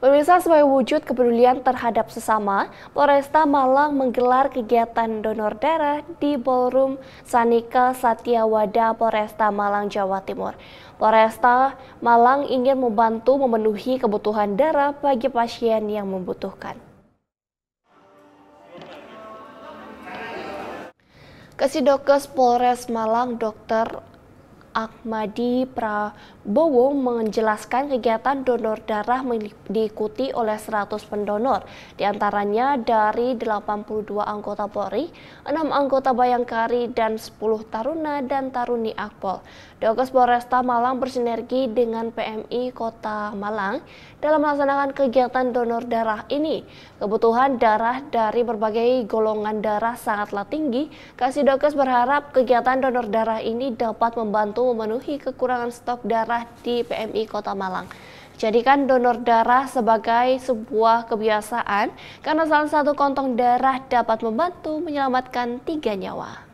Pemirsa sebagai wujud kepedulian terhadap sesama, Polresta Malang menggelar kegiatan donor darah di Ballroom Sanika Satyawada Polresta Malang, Jawa Timur. Polresta Malang ingin membantu memenuhi kebutuhan darah bagi pasien yang membutuhkan. Kesidokes Polres Malang Dr. Ahmadi Prabowo menjelaskan kegiatan donor darah diikuti oleh 100 pendonor, diantaranya dari 82 anggota Polri, 6 anggota Bayangkari, dan 10 Taruna dan Taruni Akpol. Dokes Polresta Malang bersinergi dengan PMI Kota Malang dalam melaksanakan kegiatan donor darah ini. Kebutuhan darah dari berbagai golongan darah sangatlah tinggi. Kasih Dokus berharap kegiatan donor darah ini dapat membantu membantu memenuhi kekurangan stok darah di PMI Kota Malang. Jadikan donor darah sebagai sebuah kebiasaan karena salah satu kantong darah dapat membantu menyelamatkan tiga nyawa.